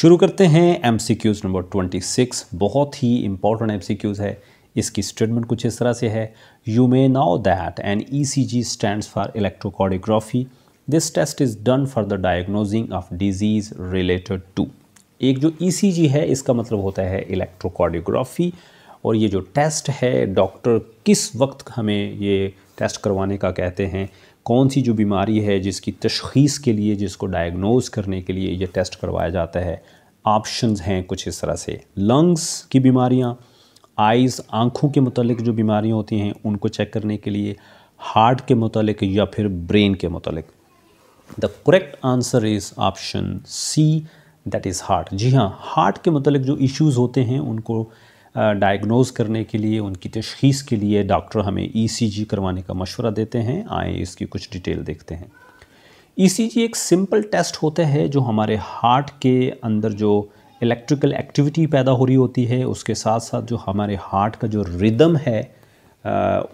शुरू करते हैं एम नंबर 26 बहुत ही इंपॉर्टेंट एम है इसकी स्टेटमेंट कुछ इस तरह से है you may now that an E C G stand for electrocardiography this test is done for the diagnosing of disease related to एक जो ई e है इसका मतलब होता है इलेक्ट्रोकॉडियोग्राफी और ये जो टेस्ट है डॉक्टर किस वक्त हमें ये टेस्ट करवाने का कहते हैं कौन सी जो बीमारी है जिसकी तशखीस के लिए जिसको डायग्नोज करने के लिए ये टेस्ट करवाया जाता है ऑप्शन हैं कुछ इस तरह से लंग्स की बीमारियाँ आइज़ आँखों के मतलब जो बीमारियाँ होती हैं उनको चेक करने के लिए हार्ट के मतलब या फिर ब्रेन के मतलब the correct answer is option C that is heart जी हाँ हार्ट के मतलब जो इश्यूज़ होते हैं उनको डायग्नोज़ करने के लिए उनकी तशखीस के लिए डॉक्टर हमें ई e करवाने का मशवरा देते हैं आए इसकी कुछ डिटेल देखते हैं ई e एक सिंपल टेस्ट होता है जो हमारे हार्ट के अंदर जो इलेक्ट्रिकल एक्टिविटी पैदा हो रही होती है उसके साथ साथ जो हमारे हार्ट का जो रिदम है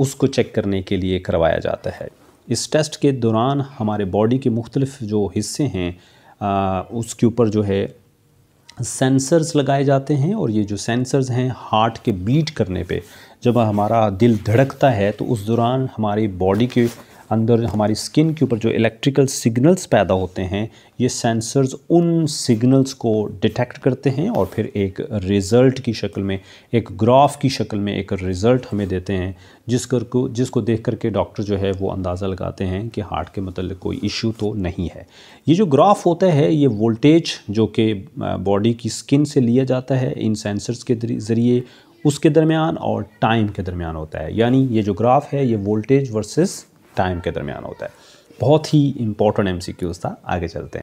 उसको चेक करने के लिए करवाया जाता है इस टेस्ट के दौरान हमारे बॉडी के मुख्तलिफ जो हिस्से हैं उसके ऊपर जो है सेंसर्स लगाए जाते हैं और ये जो सेंसर्स हैं हार्ट के बीट करने पे जब हमारा दिल धड़कता है तो उस दौरान हमारी बॉडी के अंदर हमारी स्किन के ऊपर जो इलेक्ट्रिकल सिग्नल्स पैदा होते हैं ये सेंसर्स उन सिग्नल्स को डिटेक्ट करते हैं और फिर एक रिज़ल्ट की शक्ल में एक ग्राफ की शक्ल में एक रिज़ल्ट हमें देते हैं जिस कर को जिसको देख करके डॉक्टर जो है वो अंदाज़ा लगाते हैं कि हार्ट के मतलब कोई इशू तो नहीं है ये जो ग्राफ होता है ये वोल्टेज जो कि बॉडी की स्किन से लिया जाता है इन सेंसर्स के ज़रिए उसके दरमियान और टाइम के दरमियान होता है यानी ये जो ग्राफ है ये वोल्टेज वर्सेस टाइम के दरमियान होता है बहुत ही इंपॉर्टेंट एम था आगे चलते हैं